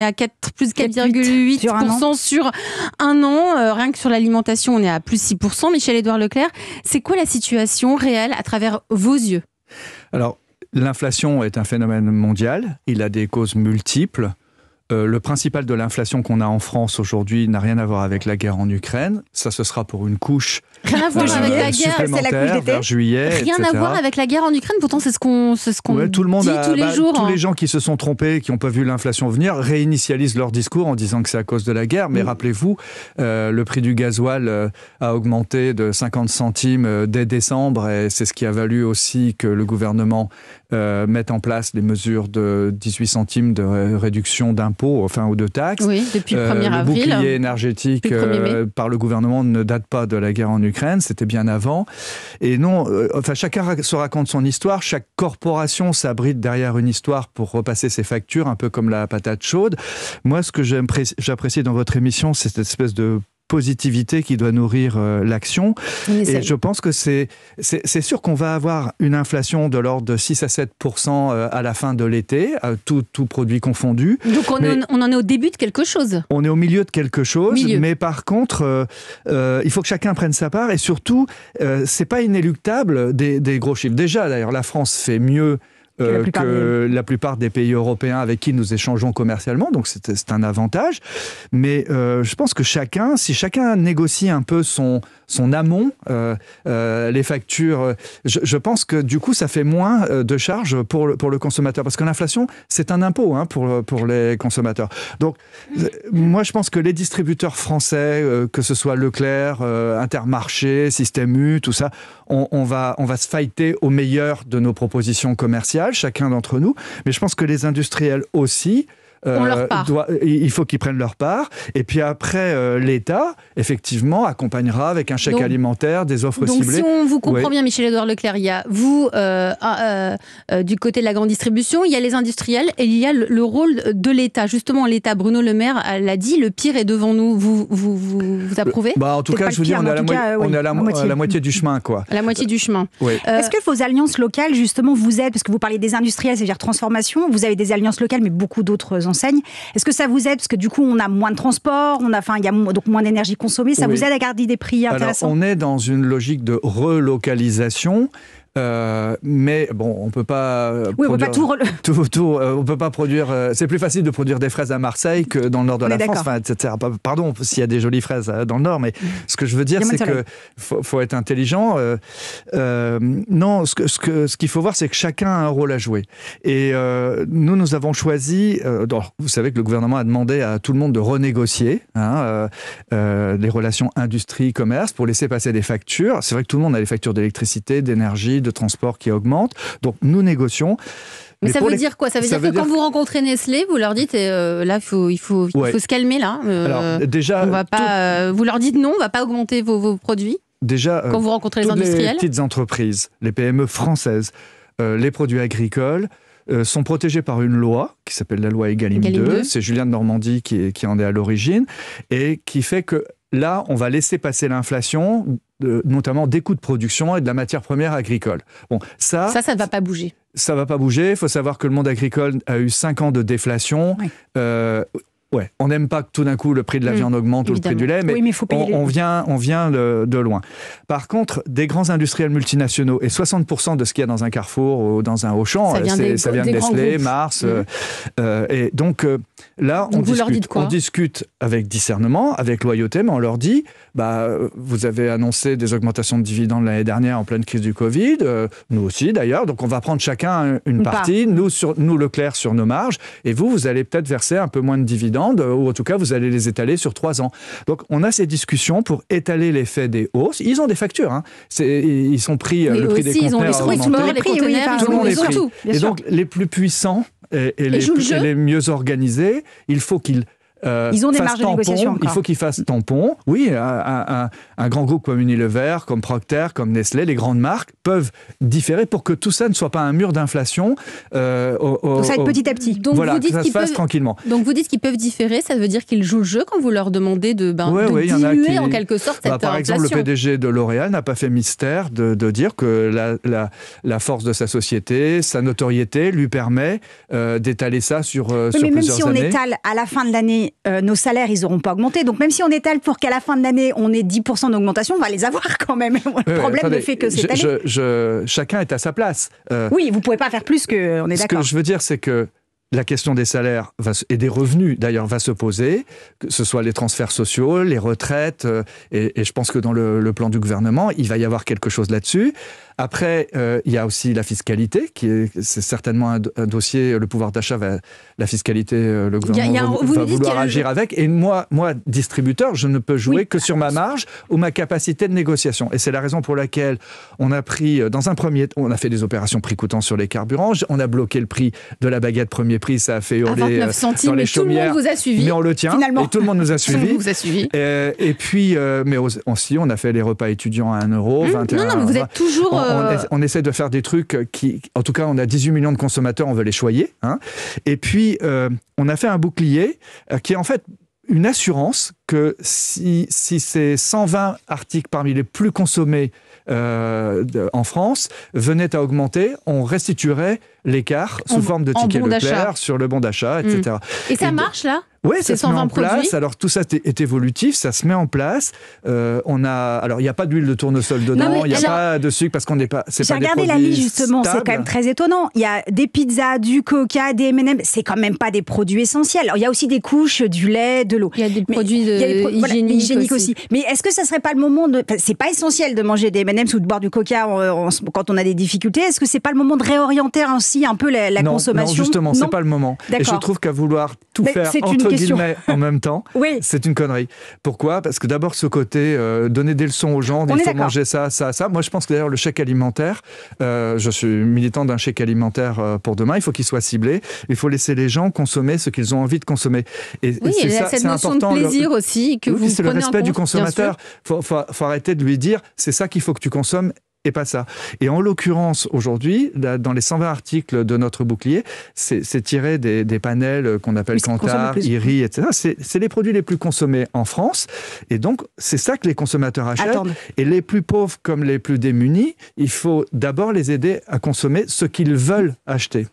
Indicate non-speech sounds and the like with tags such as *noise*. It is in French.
à 4, plus 4,8% sur, un an. Euh, rien que sur l'alimentation, on est à plus 6%. Michel-Édouard Leclerc, c'est quoi la situation réelle à travers vos yeux Alors, l'inflation est un phénomène mondial. Il a des causes multiples. Euh, le principal de l'inflation qu'on a en France aujourd'hui n'a rien à voir avec la guerre en Ukraine. Ça, ce sera pour une couche. Rien à voir avec la guerre, c'est la couche Juillet, rien à voir avec la guerre en Ukraine. Pourtant, c'est ce qu'on, ce qu'on tout le monde tous les bah, jours. Tous hein. les gens qui se sont trompés, qui n'ont pas vu l'inflation venir, réinitialisent leur discours en disant que c'est à cause de la guerre. Mais mm. rappelez-vous, euh, le prix du gasoil euh, a augmenté de 50 centimes dès décembre, et c'est ce qui a valu aussi que le gouvernement mette en place des mesures de 18 centimes de réduction d'impôts enfin, ou de taxes. Oui, depuis le 1er euh, avril. Le bouclier énergétique euh, par le gouvernement ne date pas de la guerre en Ukraine, c'était bien avant. Et non, euh, enfin, chacun se raconte son histoire, chaque corporation s'abrite derrière une histoire pour repasser ses factures, un peu comme la patate chaude. Moi, ce que j'apprécie dans votre émission, c'est cette espèce de positivité qui doit nourrir euh, l'action. et je pense que c'est sûr qu'on va avoir une inflation de l'ordre de 6 à 7 euh, à la fin de l'été, euh, tout, tout, produit confondu. Donc on, on, en est au début de quelque chose. On est au milieu de quelque chose, mais par contre, il faut que chacun prenne sa part et surtout, c'est pas inéluctable des, des gros chiffres. Déjà, d'ailleurs, la France fait mieux euh, que, la plupart, des... pays européens avec qui nous échangeons commercialement, donc c'est un avantage. Mais euh, je pense que chacun, si chacun négocie un peu son, son amont, euh, les factures, je, pense que du coup, ça fait moins de charges pour le, pour le consommateur. Parce que l'inflation, c'est un impôt hein, pour, pour les consommateurs. Donc, moi, je pense que les distributeurs français, que ce soit Leclerc, Intermarché, Système U, tout ça, on, on, va, on va se fighter au meilleur de nos propositions commerciales chacun d'entre nous, mais je pense que les industriels aussi euh, euh, il faut qu'ils prennent leur part. Et puis après, euh, l'État, effectivement, accompagnera avec un chèque alimentaire, des offres ciblées. Donc, si on vous comprend bien, Michel-Edouard Leclerc, il y a vous, ah, du côté de la grande distribution, il y a les industriels et il y a le, rôle de l'État. Justement, l'État, Bruno Le Maire l'a dit, le pire est devant nous. Vous, vous, vous, approuvez bah, En tout cas, je vous dis, on est à la, moitié. du chemin. Quoi. la moitié du chemin. Est-ce que vos alliances locales, justement, vous aident Parce que vous parlez des industriels, c'est-à-dire transformation. Vous avez des alliances locales, mais beaucoup d'autres est-ce que ça vous aide Parce que du coup, on a moins de transport, on a, enfin, il y a donc moins d'énergie consommée. Ça vous aide à garder des prix intéressants on est dans une logique de relocalisation. Euh, mais bon, on peut pas. Euh, oui, on peut pas tout. *laughs* Euh, on peut pas produire. c'est plus facile de produire des fraises à Marseille que dans le nord de la France, etc. Pardon, s'il y a des jolies fraises dans le nord, mais mm. ce que je veux dire, c'est que faut, être intelligent. non, ce que, ce que ce qu'il faut voir, c'est que chacun a un rôle à jouer. Et nous, nous avons choisi. vous savez que le gouvernement a demandé à tout le monde de renégocier hein, les relations industrie-commerce pour laisser passer des factures. C'est vrai que tout le monde a des factures d'électricité, d'énergie, de transport qui augmente. Donc nous négocions. Mais, ça veut dire quoi Ça veut dire que quand vous rencontrez Nestlé, vous leur dites et euh, là, faut, il, faut, il faut se calmer là. Euh, déjà, on va pas, euh, vous leur dites non, on va pas augmenter vos, produits. Déjà, quand vous rencontrez les industriels, les petites entreprises, les PME françaises, les produits agricoles sont protégés par une loi qui s'appelle la loi Egalim, 2. C'est Julien de Normandie qui, qui en est à l'origine et qui fait que là, on va laisser passer l'inflation notamment des coûts de production et de la matière première agricole. Bon, ça, ça, ne va pas bouger. Ça ne va pas bouger. Il faut savoir que le monde agricole a eu cinq ans de déflation. Oui. Euh, Ouais, on n'aime pas que tout d'un coup le prix de la hmm, viande augmente ou le prix du lait, mais, on, vient, on vient de loin. Par contre, des grands industriels multinationaux et 60% de ce qu'il y a dans un Carrefour ou dans un Auchan, ça vient, ça vient de Nestlé, Mars. Hmm. Euh, euh, et donc euh, là, on, discute, on discute avec discernement, avec loyauté, mais on leur dit bah, vous avez annoncé des augmentations de dividendes l'année dernière en pleine crise du Covid, nous aussi d'ailleurs, donc on va prendre chacun une, partie, nous, sur, nous Leclerc sur nos marges, et vous, vous allez peut-être verser un peu moins de dividendes euh, ou en tout cas, vous allez les étaler sur trois ans. Donc, on a ces discussions pour étaler l'effet des hausses. Ils ont des factures hein. Ils sont pris, euh, le prix des conteneurs. Ils ont les prix, oui, tout et donc, les plus puissants et, les, et, les, mieux organisés, il faut qu'ils euh, Ils ont des marges de négociation. Encore. Il faut qu'ils fassent tampon. Oui, un, grand groupe comme Unilever, comme Procter, comme Nestlé, les grandes marques peuvent différer pour que tout ça ne soit pas un mur d'inflation. donc euh, ça va être petit à petit. Donc vous dites que peuvent, tranquillement. Donc vous dites qu'ils peuvent différer, ça veut dire qu'ils jouent le jeu quand vous leur demandez de, ben, diluer en, quelque sorte bah, cette Par exemple, le PDG de L'Oréal n'a pas fait mystère de, dire que la, force de sa société, sa notoriété lui permet euh, d'étaler ça sur, sur mais plusieurs années. Mais même si on étale à la fin de l'année euh, nos salaires, ils n'auront pas augmenté. Donc même si on étale pour qu'à la fin de l'année, on ait 10% d'augmentation, on va les avoir *laughs* quand même. le problème ne fait que cette chacun est à sa place. Euh, oui, vous ne pouvez pas faire plus que. On est d'accord. Ce que je veux dire, c'est que la question des salaires et des revenus, d'ailleurs, va se poser, que ce soit les transferts sociaux, les retraites, euh, et, je pense que dans le, plan du gouvernement, il va y avoir quelque chose là-dessus. Après, euh, il y a aussi la fiscalité, qui est, c'est certainement un, dossier, le pouvoir d'achat, va, la fiscalité, euh, le gouvernement y a, va, vouloir agir avec. Et moi, moi, distributeur, je ne peux jouer que sur ma marge ou ma capacité de négociation. Et c'est la raison pour laquelle on a pris, euh, dans un premier on a fait des opérations prix coûtant sur les carburants, on a bloqué le prix de la baguette premier prix, ça a fait hurler centimes, les mais chaumières. Tout le monde vous a suivi. Mais on le tient. Finalement. Et tout le monde nous a *laughs* suivi. vous a suivi. Et, puis, mais aussi, on a fait les repas étudiants à 1 euro. Hum, non, non, mais vous êtes toujours. Euh, on, essaie de faire des trucs qui, en tout cas, on a 18 millions de consommateurs, on veut les choyer. Hein. Et puis, euh, on a fait un bouclier euh, qui est en fait une assurance que si, ces 120 articles parmi les plus consommés en France venaient à augmenter, on restituerait l'écart sous forme de ticket de Leclerc sur le bon d'achat, mm. etc. Et ça marche là oui, ça se met en place. Alors tout ça est évolutif, ça se met en place. Euh, on a, alors il n'y a pas d'huile de tournesol dedans, il n'y a pas de sucre parce qu'on n'est pas. J'ai regardé la liste justement, c'est quand même très étonnant. Il y a des pizzas, du Coca, des M&M, c'est quand même pas des produits essentiels. il y a aussi des couches, du lait, de l'eau. Il y a des produits hygiéniques, aussi. Mais est-ce que ça serait pas le moment de, c'est pas essentiel de manger des M&M ou de boire du Coca quand on a des difficultés. Est-ce que c'est pas le moment de réorienter ainsi un peu la, consommation Non, justement, c'est pas le moment. Et je trouve qu'à vouloir tout faire entre guillemets en même temps, *laughs* c'est une connerie. Pourquoi Parce que d'abord, ce côté, euh, donner des leçons aux gens, il faut manger ça, ça, ça. Moi, je pense que d'ailleurs, le chèque alimentaire, euh, je suis militant d'un chèque alimentaire euh, pour demain, il faut qu'il soit ciblé. Il faut laisser les gens consommer ce qu'ils ont envie de consommer. Et, oui, il y a cette notion important. de plaisir aussi que vous C'est le respect du consommateur. Il faut arrêter de lui dire, c'est ça qu'il faut que tu consommes et pas ça. Et en l'occurrence, aujourd'hui, dans les 120 articles de notre bouclier, c'est tiré des, panels qu'on appelle Cantar, IRI, etc. C'est les produits les plus consommés en France. Et donc, c'est ça que les consommateurs achètent. Et les plus pauvres comme les plus démunis, il faut d'abord les aider à consommer ce qu'ils veulent acheter.